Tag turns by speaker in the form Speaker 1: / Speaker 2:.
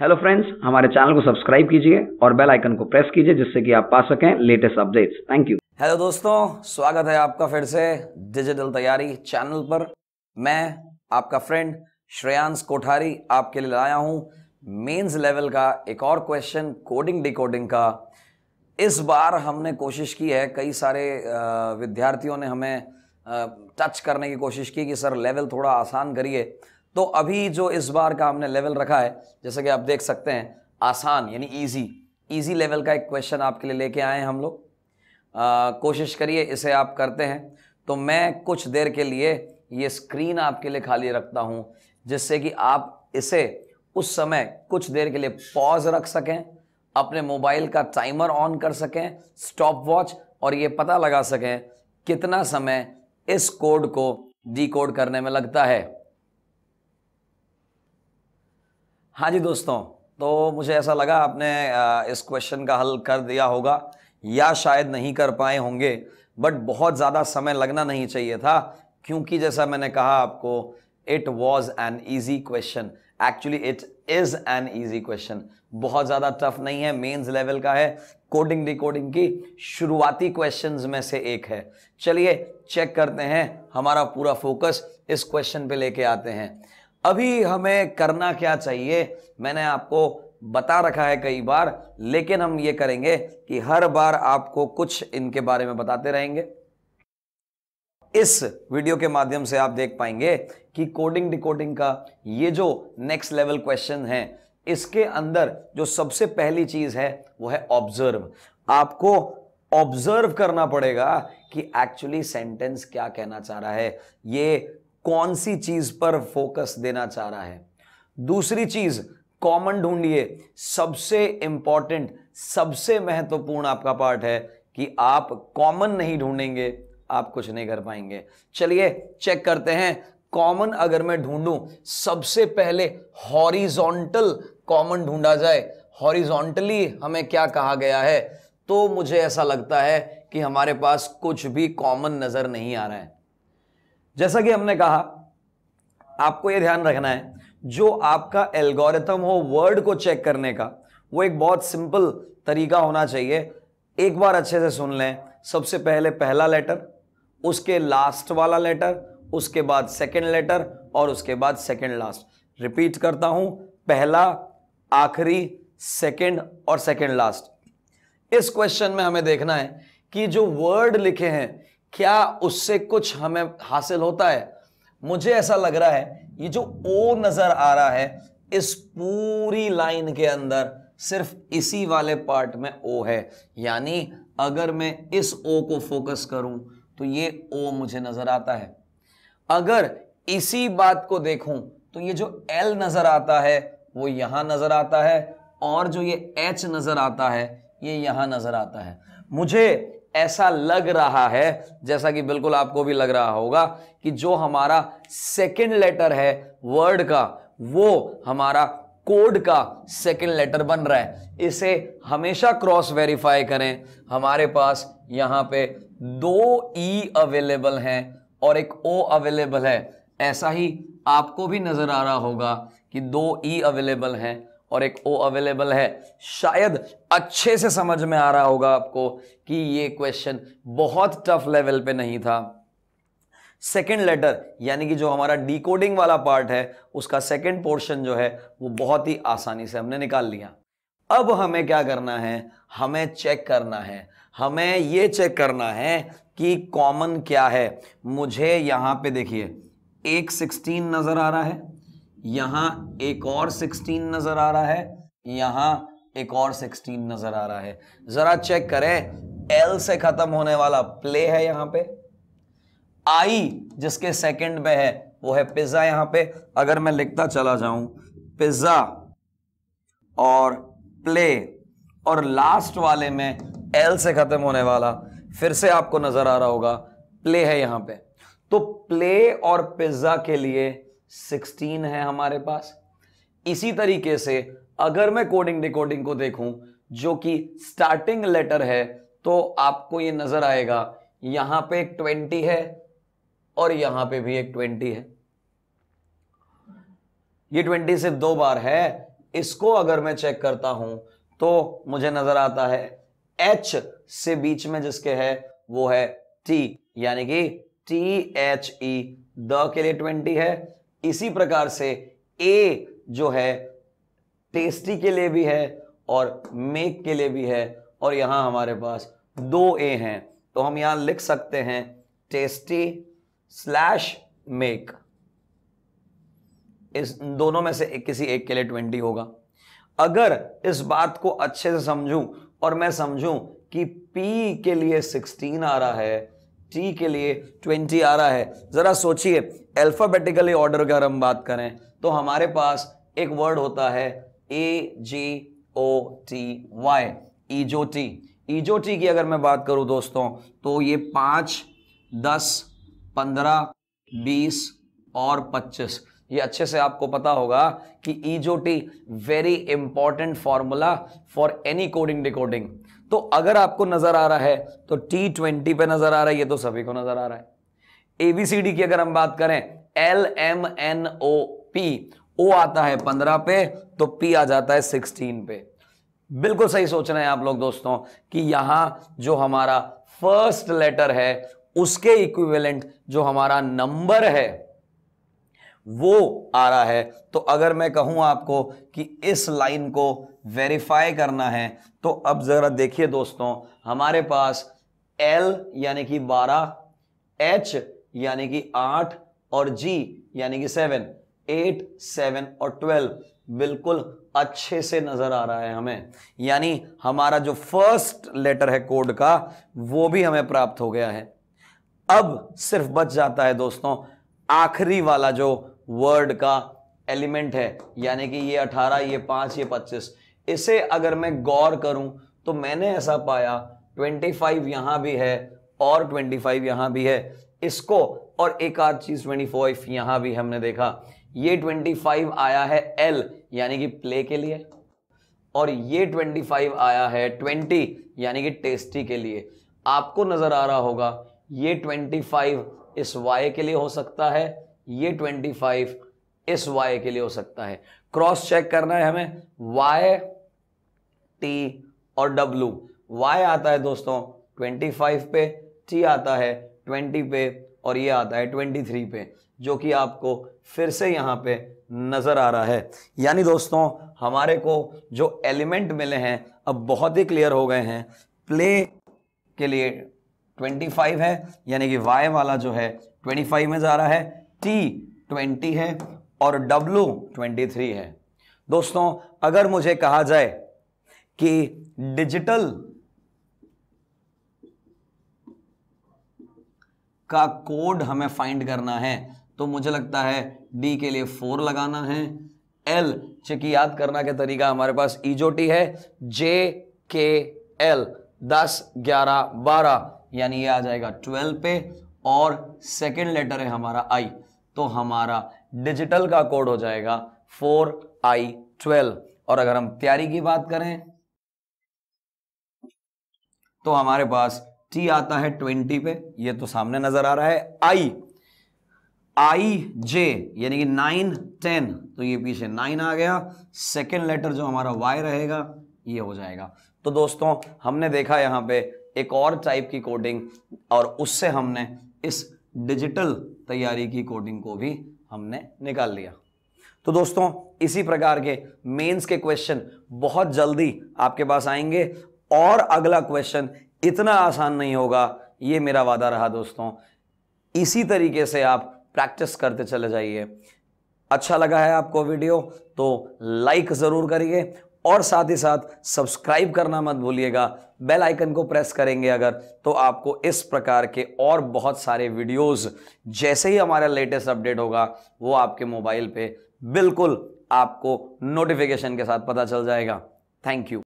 Speaker 1: hello friends हमारे channel को subscribe कीजिए और बेल आइकन को प्रेस कीजिए जिससे कि आप पा सकें latest updates thank you hello दोस्तों स्वागत है आपका फिर से डिजिटल तैयारी चैनल पर मैं आपका फ्रेंड श्रेयांश कोठारी आपके लिए लाया हूं मेंस लेवल का एक और क्वेश्चन कोडिंग डिकोडिंग का इस बार हमने कोशिश की है कई सारे विद्यार्थियों ने हमें टच करने की कोशिश की कि सर लेवल थोड़ा आसान करिए तो अभी जो इस बार का हमने लेवल रखा है जैसे कि आप देख सकते हैं आसान यानी ईजी ईजी लेवल का एक क्वेश्चन आपके लिए लेके आए हैं हम लोग कोशिश करिए इसे आप करते हैं तो मैं कुछ देर के लिए ये स्क्रीन आपके लिए खाली रखता हूँ जिससे कि आप इसे उस समय कुछ देर के लिए पॉज रख सकें अपने मोबाइल का टाइमर ऑन कर सकें स्टॉप वॉच और ये पता लगा सकें कितना समय इस कोड को डी कोड करने में लगता है हाँ जी दोस्तों तो मुझे ऐसा लगा आपने इस क्वेश्चन का हल कर दिया होगा या शायद नहीं कर पाए होंगे बट बहुत ज़्यादा समय लगना नहीं चाहिए था क्योंकि जैसा मैंने कहा आपको it was an easy question actually it is an easy question बहुत ज़्यादा टफ नहीं है मेन्स लेवल का है कोडिंग डिकोडिंग की शुरुआती क्वेश्चन में से एक है चलिए चेक करते हैं हमारा पूरा फोकस इस क्वेश्चन पे लेके आते हैं अभी हमें करना क्या चाहिए मैंने आपको बता रखा है कई बार लेकिन हम ये करेंगे कि हर बार आपको कुछ इनके बारे में बताते रहेंगे इस वीडियो के माध्यम से आप देख पाएंगे कि कोडिंग डिकोडिंग का ये जो नेक्स्ट लेवल क्वेश्चन है इसके अंदर जो सबसे पहली चीज है वो है ऑब्जर्व आपको ऑब्जर्व करना पड़ेगा कि एक्चुअली सेंटेंस क्या कहना चाह रहा है ये कौन सी चीज पर फोकस देना चाह रहा है दूसरी चीज कॉमन ढूंढिए सबसे इंपॉर्टेंट सबसे महत्वपूर्ण आपका पार्ट है कि आप कॉमन नहीं ढूंढेंगे आप कुछ नहीं कर पाएंगे चलिए चेक करते हैं कॉमन अगर मैं ढूंढूं सबसे पहले हॉरिजॉन्टल कॉमन ढूंढा जाए हॉरिजॉन्टली हमें क्या कहा गया है तो मुझे ऐसा लगता है कि हमारे पास कुछ भी कॉमन नज़र नहीं आ रहा है जैसा कि हमने कहा आपको यह ध्यान रखना है जो आपका एल्गोरिथम हो वर्ड को चेक करने का वो एक बहुत सिंपल तरीका होना चाहिए एक बार अच्छे से सुन लें सबसे पहले पहला लेटर उसके लास्ट वाला लेटर उसके बाद सेकंड लेटर और उसके बाद सेकंड लास्ट रिपीट करता हूं पहला आखिरी सेकंड और सेकंड लास्ट इस क्वेश्चन में हमें देखना है कि जो वर्ड लिखे हैं क्या उससे कुछ हमें हासिल होता है मुझे ऐसा लग रहा है ये जो ओ नज़र आ रहा है इस पूरी लाइन के अंदर सिर्फ इसी वाले पार्ट में ओ है यानी अगर मैं इस ओ को फोकस करूं तो ये ओ मुझे नज़र आता है अगर इसी बात को देखूं तो ये जो एल नज़र आता है वो यहां नज़र आता है और जो ये एच नज़र आता है ये यहां नज़र आता है मुझे ऐसा लग रहा है जैसा कि बिल्कुल आपको भी लग रहा होगा कि जो हमारा सेकेंड लेटर है वर्ड का वो हमारा कोड का सेकेंड लेटर बन रहा है इसे हमेशा क्रॉस वेरीफाई करें हमारे पास यहाँ पे दो ई e अवेलेबल हैं और एक ओ अवेलेबल है ऐसा ही आपको भी नज़र आ रहा होगा कि दो ई e अवेलेबल हैं और एक ओ अवेलेबल है शायद अच्छे से समझ में आ रहा होगा आपको कि ये क्वेश्चन बहुत टफ लेवल पे नहीं था सेकेंड लेटर यानी कि जो हमारा डिकोडिंग वाला पार्ट है उसका सेकेंड पोर्शन जो है वो बहुत ही आसानी से हमने निकाल लिया अब हमें क्या करना है हमें चेक करना है हमें ये चेक करना है कि कॉमन क्या है मुझे यहां पे देखिए एक सिक्सटीन नज़र आ रहा है यहां एक और सिक्सटीन नजर आ रहा है यहां एक और सिक्सटीन नजर आ रहा है जरा चेक करें एल से खत्म होने वाला प्ले है यहां पे आई जिसके सेकंड में है वो है पिज्जा यहां पे अगर मैं लिखता चला जाऊं पिज्जा और प्ले और लास्ट वाले में एल से खत्म होने वाला फिर से आपको नजर आ रहा होगा प्ले है यहां पे तो प्ले और पिज्जा के लिए सिक्सटीन है हमारे पास इसी तरीके से अगर मैं कोडिंग डिकोडिंग को देखूं जो कि स्टार्टिंग लेटर है तो आपको ये नजर आएगा यहां पे एक ट्वेंटी है और यहां पे भी एक ट्वेंटी है ये ट्वेंटी सिर्फ दो बार है इसको अगर मैं चेक करता हूं तो मुझे नजर आता है एच से बीच में जिसके है वो है टी यानी कि टी एच ई द के लिए ट्वेंटी है इसी प्रकार से ए जो है टेस्टी के लिए भी है और मेक के लिए भी है और यहां हमारे पास दो ए हैं तो हम यहां लिख सकते हैं टेस्टी स्लैश मेक इस दोनों में से किसी एक के लिए ट्वेंटी होगा अगर इस बात को अच्छे से समझूं और मैं समझूं कि पी के लिए सिक्सटीन आ रहा है टी के लिए ट्वेंटी आ रहा है ज़रा सोचिए अल्फ़ाबेटिकली ऑर्डर अगर हम बात करें तो हमारे पास एक वर्ड होता है ए जी ओ टी वाई इजोटी इजोटी की अगर मैं बात करूं दोस्तों तो ये पाँच दस पंद्रह बीस और पच्चीस ये अच्छे से आपको पता होगा कि ईजोटी very important formula for any coding decoding तो अगर आपको नजर आ रहा है तो टी ट्वेंटी पे नजर आ रहा है ये तो सभी को नजर आ रहा है एबीसीडी की अगर हम बात करें L M N O P O आता है पंद्रह पे तो पी आ जाता है सिक्सटीन पे बिल्कुल सही सोच रहे हैं आप लोग दोस्तों कि यहां जो हमारा फर्स्ट लेटर है उसके इक्विवेलेंट जो हमारा नंबर है वो आ रहा है तो अगर मैं कहूं आपको कि इस लाइन को वेरीफाई करना है तो अब ज़रा देखिए दोस्तों हमारे पास L यानी कि 12, H यानी कि 8 और G यानी कि 7, 8, 7 और 12 बिल्कुल अच्छे से नज़र आ रहा है हमें यानी हमारा जो फर्स्ट लेटर है कोड का वो भी हमें प्राप्त हो गया है अब सिर्फ बच जाता है दोस्तों आखिरी वाला जो वर्ड का एलिमेंट है यानी कि ये अठारह ये पाँच ये पच्चीस इसे अगर मैं गौर करूं तो मैंने ऐसा पाया ट्वेंटी फाइव यहाँ भी है और ट्वेंटी फाइव यहाँ भी है इसको और एक आध चीज़ ट्वेंटी फाइव यहाँ भी हमने देखा ये ट्वेंटी फाइव आया है एल यानी कि प्ले के लिए और ये ट्वेंटी फाइव आया है ट्वेंटी यानी कि टेस्टी के लिए आपको नज़र आ रहा होगा ये ट्वेंटी फाइव इस वाई के लिए हो सकता है ये ट्वेंटी फाइव इस वाई के लिए हो सकता है क्रॉस चेक करना है हमें वाई टी और डब्लू वाई आता है दोस्तों ट्वेंटी फाइव पे टी आता है ट्वेंटी पे और ये आता है ट्वेंटी थ्री पे जो कि आपको फिर से यहाँ पे नज़र आ रहा है यानी दोस्तों हमारे को जो एलिमेंट मिले हैं अब बहुत ही क्लियर हो गए हैं प्ले के लिए 25 है यानी कि y वाला जो है 25 में जा रहा है टी ट्वेंटी है और डब्लू ट्वेंटी थ्री है दोस्तों अगर मुझे कहा जाए कि डिजिटल का कोड हमें फाइंड करना है तो मुझे लगता है डी के लिए फोर लगाना है एल चूंकि याद करना का तरीका हमारे पास ईजोटी e है जे के एल दस ग्यारह बारह यानी ये आ जाएगा ट्वेल्व पे और सेकेंड लेटर है हमारा आई तो हमारा डिजिटल का कोड हो जाएगा फोर आई ट्वेल्व और अगर हम तैयारी की बात करें तो हमारे पास टी आता है ट्वेंटी पे ये तो सामने नजर आ रहा है आई आई जे यानी कि नाइन टेन तो ये पीछे नाइन आ गया सेकेंड लेटर जो हमारा वाई रहेगा ये हो जाएगा तो दोस्तों हमने देखा यहां पे एक और टाइप की कोडिंग और उससे हमने इस डिजिटल तैयारी की कोडिंग को भी हमने निकाल लिया तो दोस्तों इसी प्रकार के मेंस के क्वेश्चन बहुत जल्दी आपके पास आएंगे और अगला क्वेश्चन इतना आसान नहीं होगा ये मेरा वादा रहा दोस्तों इसी तरीके से आप प्रैक्टिस करते चले जाइए अच्छा लगा है आपको वीडियो तो लाइक ज़रूर करिए और साथ ही साथ सब्सक्राइब करना मत भूलिएगा बेल आइकन को प्रेस करेंगे अगर तो आपको इस प्रकार के और बहुत सारे वीडियोस जैसे ही हमारा लेटेस्ट अपडेट होगा वो आपके मोबाइल पे बिल्कुल आपको नोटिफिकेशन के साथ पता चल जाएगा थैंक यू